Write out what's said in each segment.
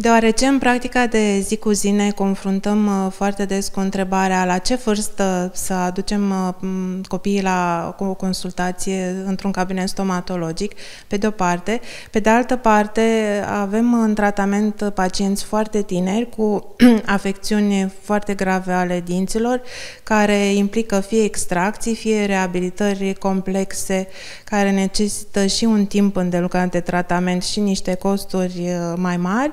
Deoarece în practica de zi cu zi ne confruntăm uh, foarte des cu întrebarea la ce vârstă să aducem uh, copiii la o consultație într-un cabinet stomatologic, pe de o parte. Pe de altă parte, avem în tratament pacienți foarte tineri cu afecțiuni foarte grave ale dinților, care implică fie extracții, fie reabilitări complexe, care necesită și un timp îndelucat de tratament și niște costuri uh, mai mari.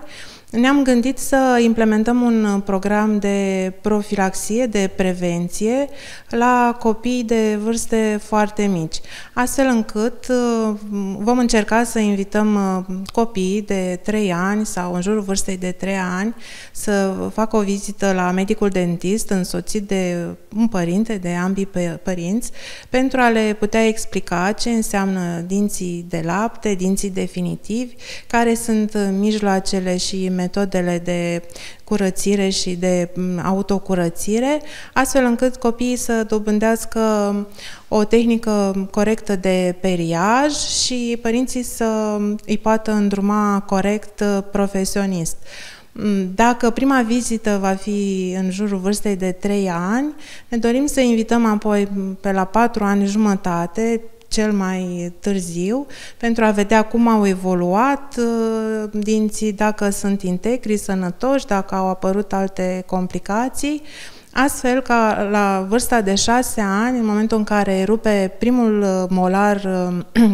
Ne-am gândit să implementăm un program de profilaxie, de prevenție la copii de vârste foarte mici, astfel încât uh, vom încerca să invităm uh, copiii de 3 ani sau în jurul vârstei de 3 ani să facă o vizită la medicul dentist însoțit de un părinte, de ambii părinți, pentru a le putea explica ce înseamnă dinții de lapte, dinții definitivi, care sunt mijloacele și metodele de curățire și de mm, autocurățire, astfel încât copiii să dobândească o tehnică corectă de periaj și părinții să îi poată îndruma corect uh, profesionist. Mm, dacă prima vizită va fi în jurul vârstei de 3 ani, ne dorim să invităm apoi mm, pe la 4 ani jumătate cel mai târziu pentru a vedea cum au evoluat uh, dinții, dacă sunt integri, sănătoși, dacă au apărut alte complicații. Astfel ca la vârsta de șase ani, în momentul în care rupe primul molar uh,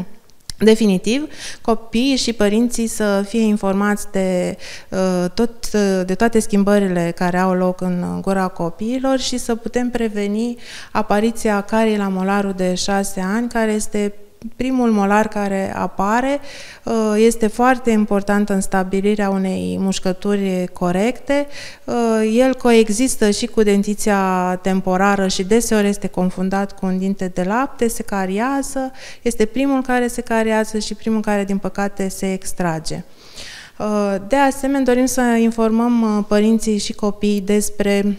Definitiv, copiii și părinții să fie informați de, uh, tot, uh, de toate schimbările care au loc în uh, gura copiilor și să putem preveni apariția carii la molarul de 6 ani, care este primul molar care apare uh, este foarte important în stabilirea unei mușcături corecte. Uh, el coexistă și cu dentiția temporară și deseori este confundat cu un dinte de lapte, se cariază, este primul care se cariază și primul care, din păcate, se extrage. Uh, de asemenea, dorim să informăm părinții și copiii despre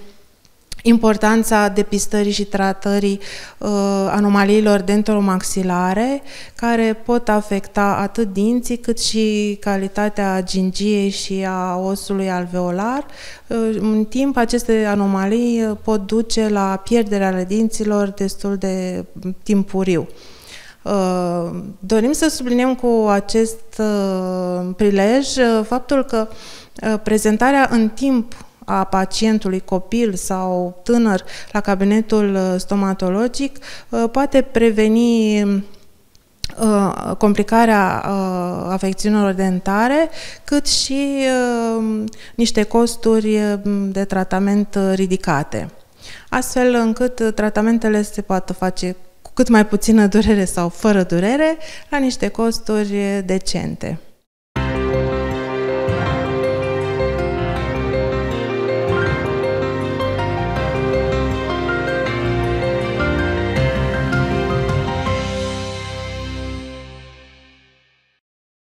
importanța depistării și tratării uh, anomaliilor dentomaxilare care pot afecta atât dinții cât și calitatea gingiei și a osului alveolar. Uh, în timp, aceste anomalii uh, pot duce la pierderea dinților destul de timpuriu. Uh, dorim să subliniem cu acest uh, prilej uh, faptul că uh, prezentarea în timp a pacientului, copil sau tânăr, la cabinetul uh, stomatologic, uh, poate preveni uh, complicarea afecțiunilor dentare, cât și niște costuri de tratament ridicate. Astfel încât tratamentele se poată face cu cât mai puțină durere sau fără durere, la niște costuri decente.